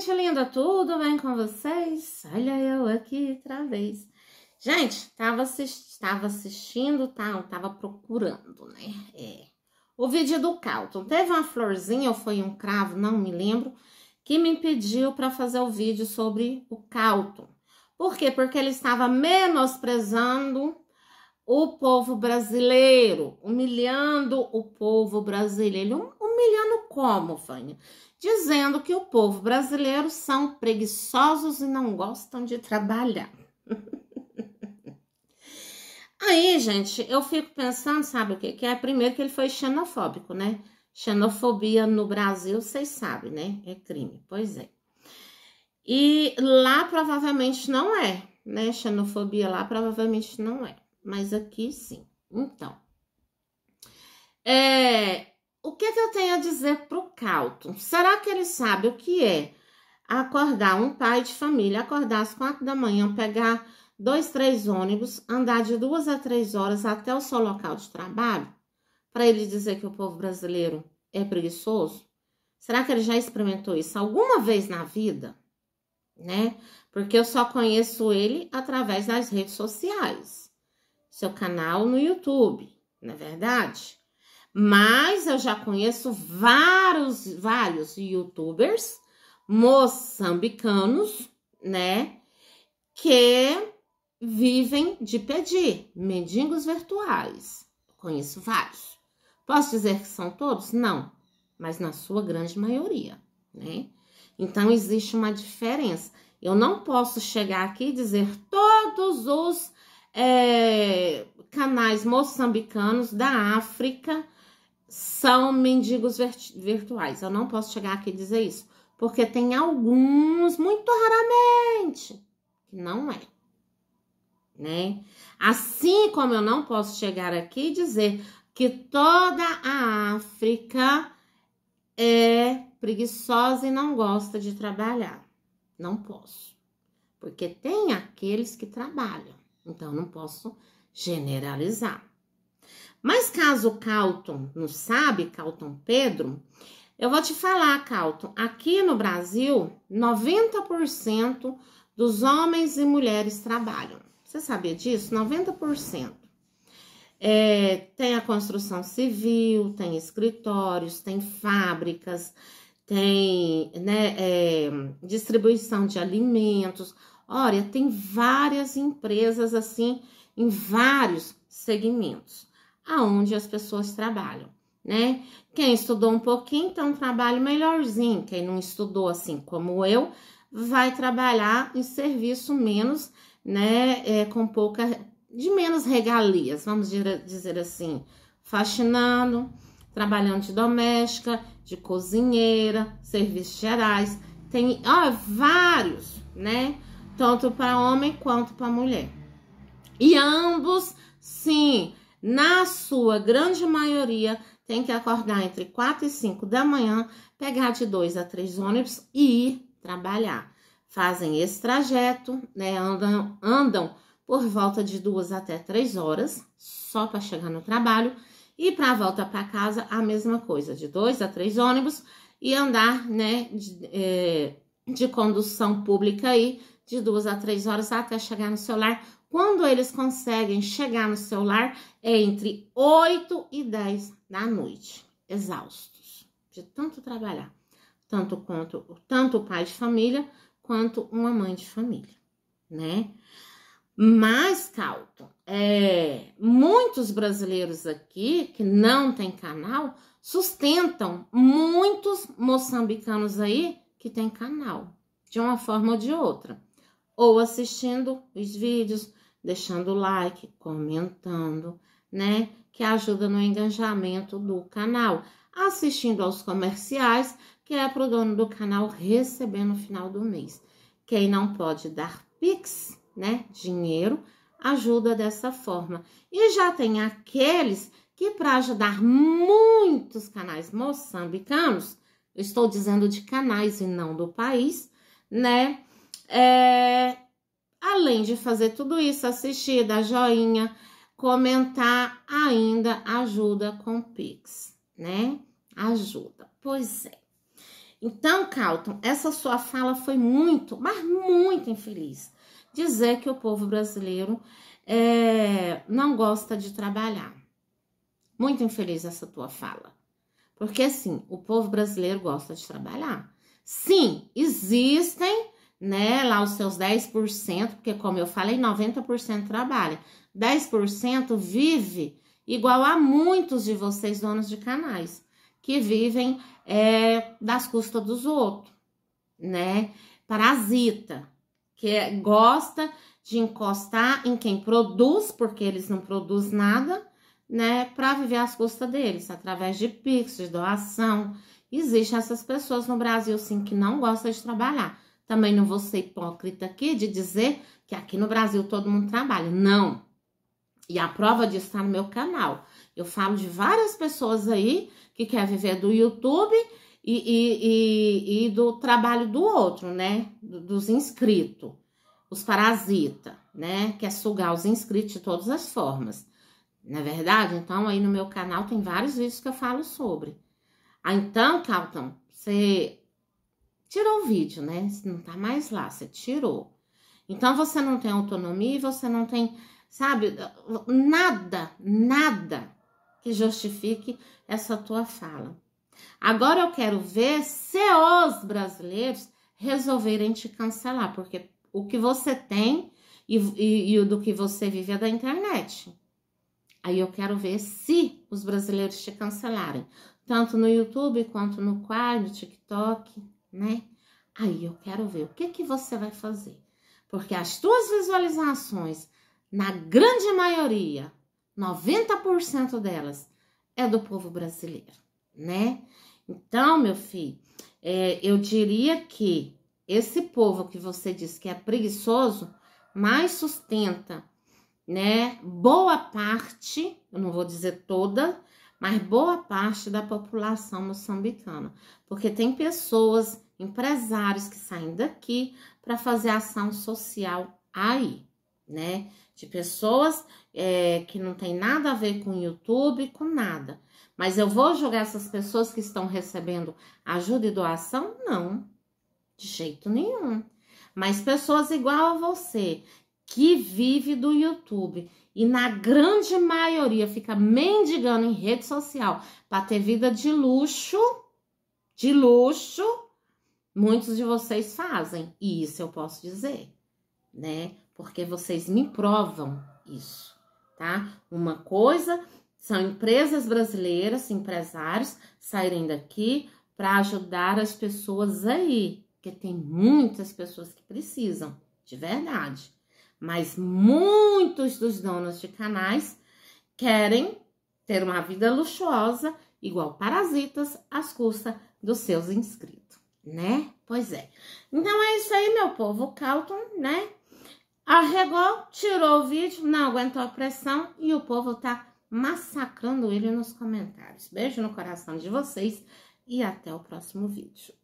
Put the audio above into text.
gente linda, tudo bem com vocês? Olha eu aqui outra vez. Gente, tava, assisti tava assistindo, tá, tava procurando, né? É. O vídeo do Calton. Teve uma florzinha ou foi um cravo, não me lembro, que me pediu para fazer o vídeo sobre o Calton. Por quê? Porque ele estava menosprezando o povo brasileiro, humilhando o povo brasileiro. Humilhando como, Fanny? dizendo que o povo brasileiro são preguiçosos e não gostam de trabalhar. Aí, gente, eu fico pensando, sabe o que? Que é primeiro que ele foi xenofóbico, né? Xenofobia no Brasil, vocês sabem, né? É crime, pois é. E lá provavelmente não é, né? Xenofobia lá provavelmente não é, mas aqui sim. Então, é, o que, é que eu tenho a dizer para o Calton? Será que ele sabe o que é acordar um pai de família, acordar às quatro da manhã, pegar dois, três ônibus, andar de duas a três horas até o seu local de trabalho? Para ele dizer que o povo brasileiro é preguiçoso? Será que ele já experimentou isso alguma vez na vida? Né? Porque eu só conheço ele através das redes sociais, seu canal no YouTube, não é verdade? Mas eu já conheço vários, vários youtubers moçambicanos, né? Que vivem de pedir, mendigos virtuais. Conheço vários. Posso dizer que são todos? Não, mas na sua grande maioria, né? Então existe uma diferença. Eu não posso chegar aqui e dizer todos os é, canais moçambicanos da África são mendigos virtuais. Eu não posso chegar aqui e dizer isso, porque tem alguns, muito raramente, que não é. Né? Assim como eu não posso chegar aqui e dizer que toda a África é preguiçosa e não gosta de trabalhar. Não posso. Porque tem aqueles que trabalham. Então não posso generalizar. Mas caso Calton não sabe, Calton Pedro, eu vou te falar, Calton, aqui no Brasil, 90% dos homens e mulheres trabalham. Você sabia disso? 90%. É, tem a construção civil, tem escritórios, tem fábricas, tem né, é, distribuição de alimentos. Olha, tem várias empresas assim em vários segmentos aonde as pessoas trabalham, né? Quem estudou um pouquinho tem então, um trabalho melhorzinho, quem não estudou assim como eu, vai trabalhar em serviço menos, né, é, com pouca de menos regalias, vamos dizer assim, faxinando, trabalhando de doméstica, de cozinheira, serviços gerais, tem ó, vários, né? Tanto para homem quanto para mulher. E ambos, sim, na sua grande maioria, tem que acordar entre 4 e 5 da manhã, pegar de 2 a 3 ônibus e ir trabalhar. Fazem esse trajeto, né? Andam, andam por volta de 2 até 3 horas, só para chegar no trabalho. E para a volta para casa, a mesma coisa, de 2 a 3 ônibus e andar, né? De, é, de condução pública aí, de 2 a 3 horas até chegar no celular quando eles conseguem chegar no seu lar, é entre 8 e 10 da noite, exaustos, de tanto trabalhar, tanto quanto tanto o pai de família quanto uma mãe de família, né? Mas, Calton, é, muitos brasileiros aqui que não tem canal sustentam muitos moçambicanos aí que tem canal, de uma forma ou de outra, ou assistindo os vídeos, deixando like, comentando, né? Que ajuda no engajamento do canal. Assistindo aos comerciais, que é para o dono do canal receber no final do mês. Quem não pode dar Pix, né? Dinheiro, ajuda dessa forma. E já tem aqueles que, para ajudar muitos canais moçambicanos, estou dizendo de canais e não do país, né? É, Além de fazer tudo isso, assistir, dar joinha, comentar, ainda ajuda com Pix, né? Ajuda. Pois é. Então, Calton, essa sua fala foi muito, mas muito infeliz. Dizer que o povo brasileiro é, não gosta de trabalhar. Muito infeliz essa tua fala. Porque, assim, o povo brasileiro gosta de trabalhar. Sim, existem né, lá os seus 10%, porque como eu falei, 90% trabalha. 10% vive igual a muitos de vocês donos de canais, que vivem é, das custas dos outros, né? Parasita, que é, gosta de encostar em quem produz, porque eles não produzem nada, né, para viver às custas deles, através de pix, de doação. Existem essas pessoas no Brasil, sim, que não gostam de trabalhar também não vou ser hipócrita aqui de dizer que aqui no Brasil todo mundo trabalha. Não. E a prova disso está no meu canal. Eu falo de várias pessoas aí que quer viver do YouTube e, e, e, e do trabalho do outro, né? Dos inscritos, os parasitas, né? Quer é sugar os inscritos de todas as formas. Na é verdade, então aí no meu canal tem vários vídeos que eu falo sobre. Ah, então, Calton, você Tirou o vídeo, né? Não tá mais lá, você tirou. Então você não tem autonomia e você não tem, sabe, nada, nada que justifique essa tua fala. Agora eu quero ver se os brasileiros resolverem te cancelar, porque o que você tem e, e, e, o do que você vive é da internet. Aí eu quero ver se os brasileiros te cancelarem, tanto no YouTube quanto no Quai, no TikTok né? Aí eu quero ver o que que você vai fazer. Porque as tuas visualizações, na grande maioria, 90% delas é do povo brasileiro, né? Então, meu filho, é, eu diria que esse povo que você diz que é preguiçoso, mais sustenta, né? Boa parte, eu não vou dizer toda, mas boa parte da população moçambicana, porque tem pessoas, empresários que saem daqui para fazer ação social aí, né? De pessoas é, que não tem nada a ver com YouTube, com nada. Mas eu vou jogar essas pessoas que estão recebendo ajuda e doação? Não, de jeito nenhum. Mas pessoas igual a você, que vive do YouTube e na grande maioria fica mendigando em rede social para ter vida de luxo, de luxo, muitos de vocês fazem, e isso eu posso dizer, né? Porque vocês me provam isso, tá? Uma coisa são empresas brasileiras, empresários saírem daqui para ajudar as pessoas aí, porque tem muitas pessoas que precisam, de verdade. Mas muitos dos donos de canais querem ter uma vida luxuosa, igual parasitas, às custas dos seus inscritos, né? Pois é. Então é isso aí, meu povo. O Calton, né? Arregou, tirou o vídeo, não aguentou a pressão e o povo tá massacrando ele nos comentários. Beijo no coração de vocês e até o próximo vídeo.